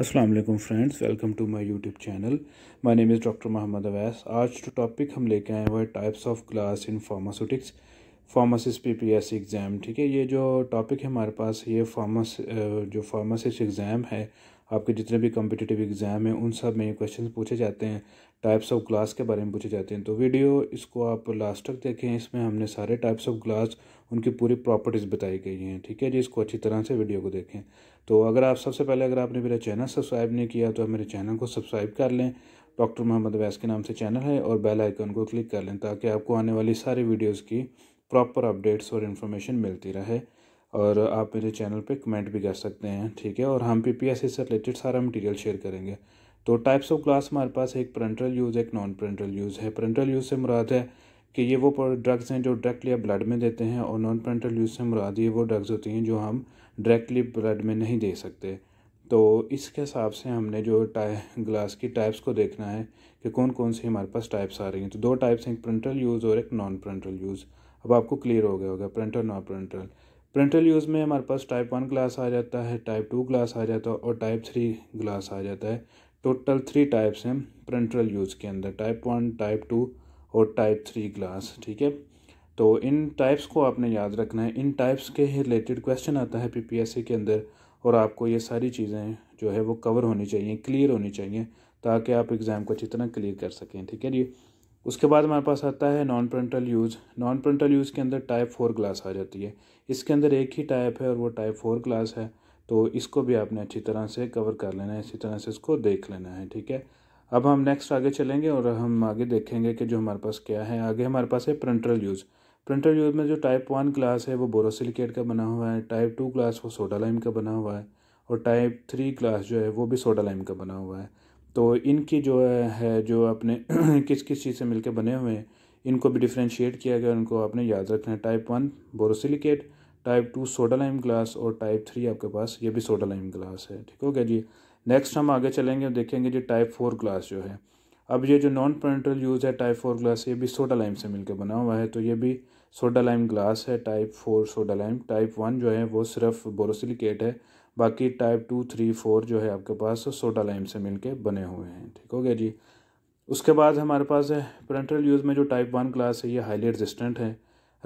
Aslam friends welcome to my YouTube channel my name is doctor Mohammad Awais आज जो topic हम लेके आए हैं वह types of glass in pharmaceutics pharmacist PPSC exam ठीक है ये जो टॉपिक है हमारे पास ये फार्मास जो फार्मासिस्ट एग्ज़ाम है आपके जितने भी कम्पिटिटिव एग्ज़ाम हैं उन सब में ये क्वेश्चन पूछे जाते हैं टाइप्स ऑफ ग्लास के बारे में पूछे जाते हैं तो वीडियो इसको आप लास्ट तक देखें इसमें हमने सारे टाइप्स ऑफ ग्लास उनकी पूरी प्रॉपर्टीज़ बताई गई हैं ठीक है जी इसको अच्छी तरह से वीडियो को देखें तो अगर आप सबसे पहले अगर आपने मेरा चैनल सब्सक्राइब नहीं किया तो आप मेरे चैनल को सब्सक्राइब कर लें डॉक्टर मोहम्मद वैस के नाम से चैनल है और बेल आइकन को क्लिक कर लें ताकि आपको आने वाली सारी वीडियोज़ की प्रॉपर अपडेट्स और इन्फॉर्मेशन मिलती रहे और आप मेरे चैनल पे कमेंट भी कर सकते हैं ठीक है और हम पी पी एस से रिलेटेड सारा मटेरियल शेयर करेंगे तो टाइप्स ऑफ क्लास हमारे पास एक प्रिंटल यूज़ एक नॉन प्रिंटल यूज़ है प्रिंटल यूज़ से मुराद है कि ये वो ड्रग्स हैं जो डायरेक्टली आप ब्लड में देते हैं और नॉन प्रिंटल यूज़ से मुराद ये वो ड्रग्स होती हैं जो हम डायरेक्टली ब्लड में नहीं दे सकते तो इसके हिसाब से हमने जो टाइ ग्लास की टाइप्स को देखना है कि कौन कौन सी हमारे पास टाइप्स आ रही हैं तो दो टाइप्स हैं एक प्रिंटल यूज़ और एक नॉन प्रिंटल यूज़ अब आपको क्लियर हो गया होगा parenteral non parenteral parenteral use में हमारे पास टाइप वन ग्लास आ जाता है टाइप टू ग्लास आ जाता है और टाइप थ्री ग्लास आ जाता है टोटल थ्री टाइप्स हैं प्रिंटल यूज़ के अंदर टाइप वन टाइप टू और टाइप थ्री ग्लास ठीक है तो इन टाइप्स को आपने याद रखना है इन टाइप्स के रिलेटेड क्वेश्चन आता है पीपीएससी के अंदर और आपको ये सारी चीज़ें जो है वो कवर होनी चाहिए क्लियर होनी चाहिए ताकि आप एग्ज़ाम को अच्छी तरह क्लियर कर सकें ठीक है जी उसके बाद हमारे पास आता है non parenteral use non parenteral use के अंदर टाइप फोर ग्लास आ जाती है इसके अंदर एक ही टाइप है और वो टाइप फोर ग्लास है तो इसको भी आपने अच्छी तरह से कवर कर लेना है इसी तरह से इसको देख लेना है ठीक है अब हम नेक्स्ट आगे चलेंगे और हम आगे देखेंगे कि जो हमारे पास क्या है आगे हमारे पास है प्रिंटल यूज़ प्रिंटल यूज़ में जो टाइप वन ग्लास है वो बोरोसिलिकेट का बना हुआ है टाइप टू ग्लास वो सोडा लाइम का बना हुआ है और टाइप थ्री ग्लास जो है वो भी सोडा लाइम का बना हुआ है तो इनकी जो है जो अपने किस किस चीज़ से मिलकर बने हुए हैं इनको भी डिफ्रेंशिएट किया गया उनको आपने याद रखना है type one borosilicate type two soda lime glass और टाइप थ्री आपके पास ये भी सोडा लाइम ग्लास है ठीक हो गया जी नेक्स्ट हम आगे चलेंगे और देखेंगे जी टाइप फोर ग्लास जो है अब ये जो नॉन पेंट्रल यूज़ है टाइप फोर ग्लास ये भी सोडा लाइम से मिलकर बना हुआ है तो ये भी सोडा लाइम ग्लास है type four soda lime type one जो है वो सिर्फ बोरोसिलिकेट है बाकी टाइप टू थ्री फोर जो है आपके पास सोडा लाइम से मिलके बने हुए हैं ठीक हो गया जी उसके बाद हमारे पास है प्रंट्रल यूज़ में जो टाइप वन क्लास है ये हाईली रजिस्टेंट है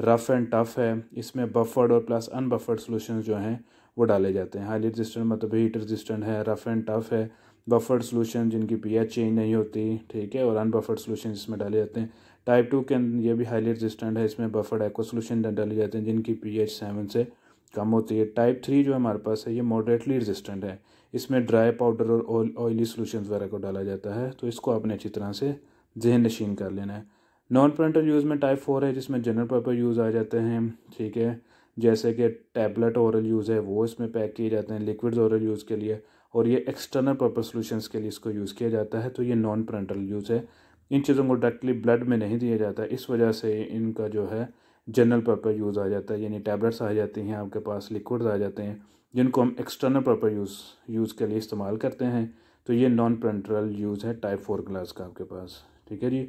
रफ़ एंड टफ़ है इसमें बफर्ड और प्लस अनबफर्ड सोल्यूशन जो हैं वो डाले जाते हैं हाईली रजिस्टेंट मतलब हीट रजिस्टेंट है रफ़ एंड टफ़ है बफर्ड सोल्यूशन जिनकी एच चेंज नहीं होती ठीक है और अनबफर्ड सोल्यूशन इसमें डाले जाते हैं टाइप टू के ये भी हाईली रजिस्टेंट है इसमें बफर्ड एक्वा सोल्यूशन डाले जाते हैं जिनकी पी एच सेवन से कम होती है टाइप थ्री जो हमारे पास है ये मॉडरेटली रेजिस्टेंट है इसमें ड्राई पाउडर और ऑयली सोल्यूशन वगैरह को डाला जाता है तो इसको आपने अच्छी तरह से जहन नशीन कर लेना है नॉन प्रिंटर यूज़ में टाइप फोर है जिसमें जनरल पर्पज यूज़ आ जाते हैं ठीक है जैसे कि टैबलेट औरल यूज़ है वो इसमें पैक किए जाते हैं लिक्विड औरल यूज़ के लिए और ये एक्सटर्नल पर्पज सोल्यूशंस के लिए इसको यूज़ किया जाता है तो ये नॉन प्रिंटर यूज़ है इन चीज़ों को डायरेक्टली ब्लड में नहीं दिया जाता इस वजह से इनका जो है जनरल पर्पज यूज़ आ जाता है यानी टैबलेट्स आ जाती हैं आपके पास लिक्विड्स आ जाते हैं जिनको हम एक्सटर्नल पर्पज यूज़ यूज़ के लिए इस्तेमाल करते हैं तो ये नॉन पेंट्रल यूज़ है टाइप फोर ग्लास का आपके पास ठीक है जी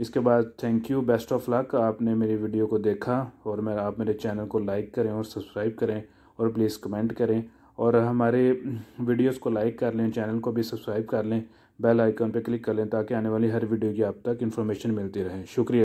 इसके बाद thank you best of luck आपने मेरी वीडियो को देखा और मैं आप मेरे चैनल को लाइक करें और सब्सक्राइब करें और प्लीज़ कमेंट करें और हमारे वीडियोस को लाइक कर लें चैनल को भी सब्सक्राइब कर लें बेल आइकन पर क्लिक कर लें ताकि आने वाली हर वीडियो की आप तक इन्फॉर्मेशन मिलती रहे शुक्रिया